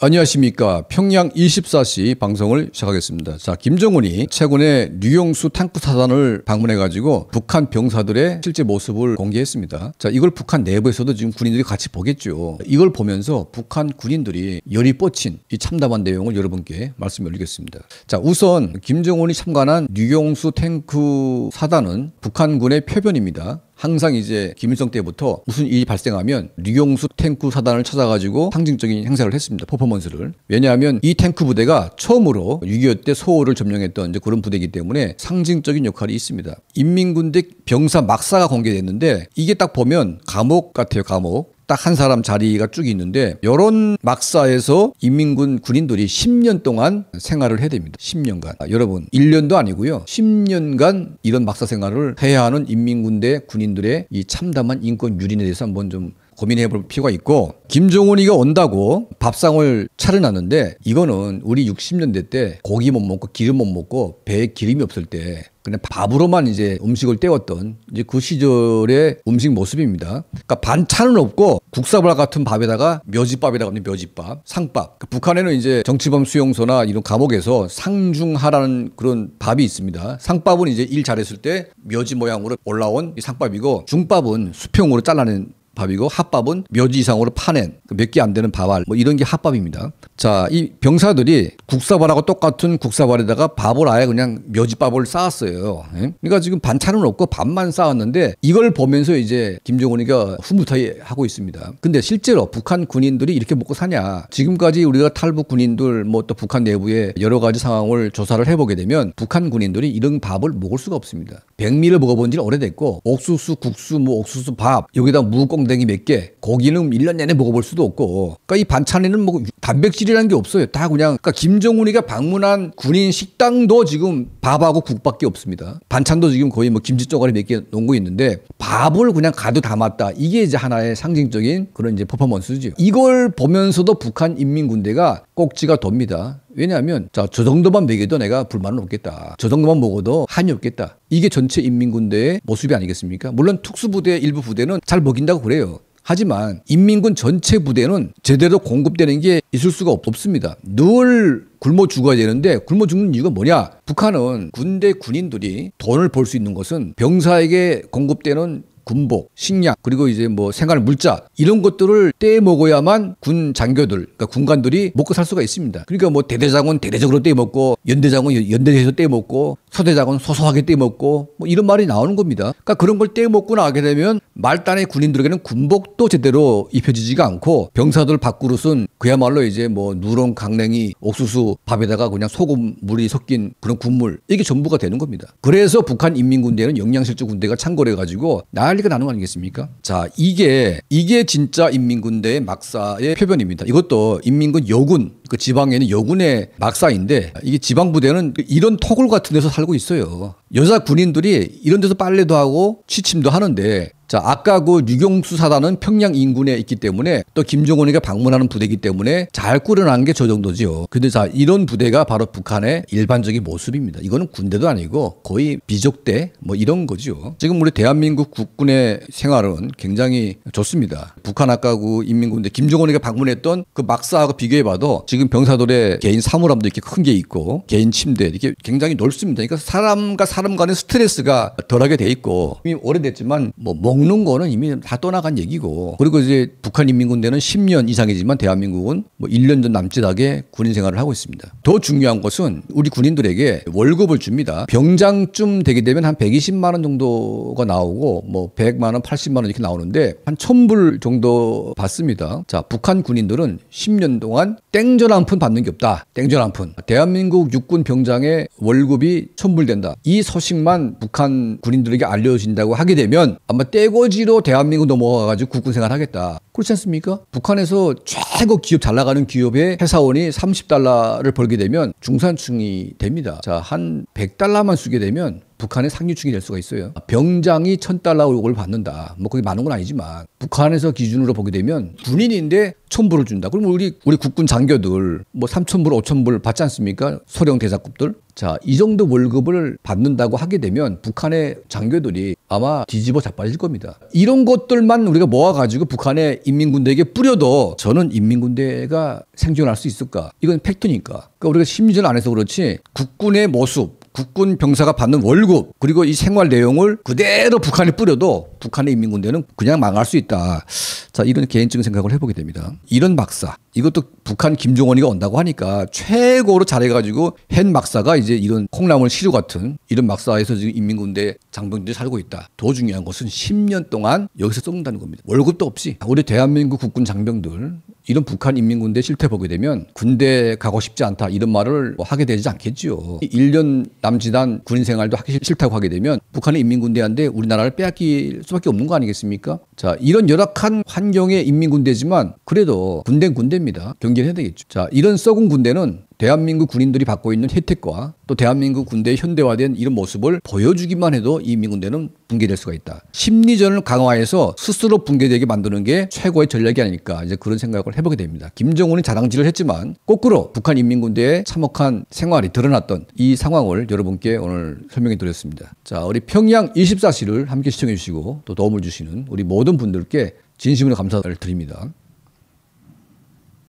안녕하십니까. 평양 24시 방송을 시작하겠습니다. 자, 김정은이 최근에 류용수 탱크 사단을 방문해가지고 북한 병사들의 실제 모습을 공개했습니다. 자, 이걸 북한 내부에서도 지금 군인들이 같이 보겠죠. 이걸 보면서 북한 군인들이 열이 뻗친 이 참담한 내용을 여러분께 말씀을 드리겠습니다. 자, 우선 김정은이 참관한 류용수 탱크 사단은 북한군의 표변입니다. 항상 이제 김일성 때부터 무슨 일이 발생하면 류경수 탱크 사단을 찾아가지고 상징적인 행사를 했습니다. 퍼포먼스를. 왜냐하면 이 탱크 부대가 처음으로 6.25 때 소호를 점령했던 이제 그런 부대이기 때문에 상징적인 역할이 있습니다. 인민군대 병사 막사가 공개됐는데 이게 딱 보면 감옥 같아요. 감옥. 딱한 사람 자리가 쭉 있는데 이런 막사에서 인민군 군인들이 10년 동안 생활을 해야 됩니다. 10년간. 아, 여러분 1년도 아니고요. 10년간 이런 막사 생활을 해야 하는 인민군대 군인들의 이 참담한 인권 유린에 대해서 한번 좀 고민해 볼 필요가 있고 김종훈이가 온다고 밥상을 차려놨는데 이거는 우리 60년대 때 고기 못 먹고 기름 못 먹고 배에 기름이 없을 때 그냥 밥으로만 이제 음식을 때웠던 이제 그 시절의 음식 모습입니다. 그러니까 반찬은 없고 국사발 같은 밥에다가 묘집밥이라고 하는 묘집밥, 상밥. 그러니까 북한에는 이제 정치범 수용소나 이런 감옥에서 상중하라는 그런 밥이 있습니다. 상밥은 이제 일 잘했을 때 묘지 모양으로 올라온 상밥이고 중밥은 수평으로 잘라낸 밥이고 핫밥은 몇지 이상으로 파낸 그 몇개 안 되는 밥알 뭐 이런 게 핫밥입니다. 자, 이 병사들이 국사발하고 똑같은 국사발에다가 밥을 아예 그냥 묘지밥을 쌓았어요. 예? 그러니까 지금 반찬은 없고 밥만 쌓았는데 이걸 보면서 이제 김정은이가 후무타이 하고 있습니다. 근데 실제로 북한 군인들이 이렇게 먹고 사냐? 지금까지 우리가 탈북 군인들 뭐 또 북한 내부의 여러 가지 상황을 조사를 해보게 되면 북한 군인들이 이런 밥을 먹을 수가 없습니다. 백미를 먹어본 지는 오래됐고 옥수수, 국수, 뭐 옥수수 밥 여기다 무공 농땡이 몇 개, 고기는 1년 내내 먹어볼 수도 없고. 그러니까 이 반찬에는 뭐 단백질이라는 게 없어요. 다 그냥 그러니까 김정은이가 방문한 군인 식당도 지금 밥하고 국밖에 없습니다. 반찬도 지금 거의 뭐 김치 쪼가리 몇 개 놓은 거 있는데 밥을 그냥 가도 담았다. 이게 이제 하나의 상징적인 그런 이제 퍼포먼스죠. 이걸 보면서도 북한 인민군대가 꼭지가 돕니다. 왜냐하면 자, 저 정도만 먹여도 내가 불만은 없겠다. 저 정도만 먹어도 한이 없겠다. 이게 전체 인민군대의 모습이 아니겠습니까? 물론 특수부대 일부 부대는 잘 먹인다고 그래요. 하지만 인민군 전체 부대는 제대로 공급되는 게 있을 수가 없습니다. 늘 굶어 죽어야 되는데 굶어 죽는 이유가 뭐냐? 북한은 군대 군인들이 돈을 벌 수 있는 것은 병사에게 공급되는 군복, 식량, 그리고 이제 뭐 생활 물자 이런 것들을 떼 먹어야만 군 장교들, 그러니까 군관들이 먹고 살 수가 있습니다. 그러니까 뭐 대대장은 대대적으로 떼 먹고 연대장은 연대에서떼 먹고 소대장은 소소하게 떼 먹고 뭐 이런 말이 나오는 겁니다. 그러니까 그런 걸떼 먹고 나게 되면 말단의 군인들에게는 군복도 제대로 입혀지지가 않고 병사들 밖으로 쓴 그야말로 이제 뭐 누런 강냉이 옥수수 밥에다가 그냥 소금 물이 섞인 그런 군물 이게 전부가 되는 겁니다. 그래서 북한 인민군대는 영양실조 군대가 창궐해 가지고 날 빨리가 나는 거 아니겠습니까? 자, 이게 이게 진짜 인민군대의 막사의 표변입니다. 이것도 인민군 여군 그 지방에 는 여군의 막사인데 이게 지방 부대는 그 이런 토굴 같은 데서 살고 있어요. 여자 군인들이 이런 데서 빨래도 하고 취침도 하는데 자, 아까 그 유경수 사단은 평양 인근에 있기 때문에 또김정은이가 방문하는 부대이기 때문에 잘 꾸려난 게 저 정도지요. 근데 자, 이런 부대가 바로 북한의 일반적인 모습입니다. 이거는 군대도 아니고 거의 비족대 뭐 이런 거죠 지금 우리 대한민국 국군의 생활은 굉장히 좋습니다. 북한 아까 그 인민군대 김정은이가 방문했던 그 막사하고 비교해봐도 지금 병사들의 개인 사물함도 이렇게 큰 게 있고 개인 침대 이렇게 굉장히 넓습니다. 그러니까 사람과 사람 간의 스트레스가 덜하게 돼 있고 이미 오래됐지만 뭐 먹는 거는 이미 다 떠나간 얘기고 그리고 이제 북한 인민군대는 10년 이상이지만 대한민국은 뭐1년전 남짓하게 군인 생활을 하고 있습니다. 더 중요한 것은 우리 군인들에게 월급을 줍니다. 병장쯤 되게 되면 한 120만 원 정도가 나오고 뭐 100만 원, 80만 원 이렇게 나오는데 한 1000불 정도 받습니다. 자, 북한 군인들은 10년 동안 땡전 한 푼 받는 게 없다. 땡전 한 푼. 대한민국 육군 병장의 월급이 1000불 된다. 이 소식만 북한 군인들에게 알려진다고 하게 되면 아마 때 쇠고지로 대한민국 넘어가가지고 국군 생활 하겠다. 그렇지 않습니까? 북한에서 최고 기업 잘 나가는 기업의 회사원이 30달러를 벌게 되면 중산층이 됩니다. 자, 한 100달러만 쓰게 되면 북한의 상류층이 될 수가 있어요. 병장이 1000달러 요구를 받는다. 뭐 그게 많은 건 아니지만 북한에서 기준으로 보게 되면 군인인데 1000불을 준다. 그럼 우리 우리 국군 장교들 뭐 3000불, 5000불 받지 않습니까? 소령 대사급들. 자, 이 정도 월급을 받는다고 하게 되면 북한의 장교들이 아마 뒤집어 자빠질 겁니다. 이런 것들만 우리가 모아가지고 북한의 인민군대에게 뿌려도 저는 인민군대가 생존할 수 있을까? 이건 팩트니까. 그러니까 우리가 심리전 안해서 그렇지 국군의 모습, 국군 병사가 받는 월급 그리고 이 생활 내용을 그대로 북한에 뿌려도 북한의 인민군대는 그냥 망할 수 있다. 자 이런 개인적인 생각을 해보게 됩니다. 이런 막사 이것도 북한 김종원이가 온다고 하니까 최고로 잘해가지고 핸 막사가 이제 이런 콩나물 시루 같은 이런 막사에서 지금 인민군대 장병들이 살고 있다. 더 중요한 것은 10년 동안 여기서 쏟는다는 겁니다. 월급도 없이 우리 대한민국 국군 장병들 이런 북한 인민군대 실태 보게 되면 군대 가고 싶지 않다 이런 말을 뭐 하게 되지 않겠지요. 1년 남짓한 군인 생활도 하기 싫다고 하게 되면 북한의 인민군대한테 우리나라를 빼앗길 수밖에 없는 거 아니겠습니까? 자, 이런 열악한 환경의 인민군대지만 그래도 군대는 군대입니다. 경계를 해야 되겠죠. 자, 이런 썩은 군대는 대한민국 군인들이 받고 있는 혜택과 또 대한민국 군대의 현대화된 이런 모습을 보여주기만 해도 이 민군대는 붕괴될 수가 있다. 심리전을 강화해서 스스로 붕괴되게 만드는 게 최고의 전략이 아닐까 이제 그런 생각을 해보게 됩니다. 김정은이 자랑질을 했지만 거꾸로 북한 인민군대의 참혹한 생활이 드러났던 이 상황을 여러분께 오늘 설명해 드렸습니다. 자, 우리 평양 24시를 함께 시청해 주시고 또 도움을 주시는 우리 모든 분들께 진심으로 감사를 드립니다.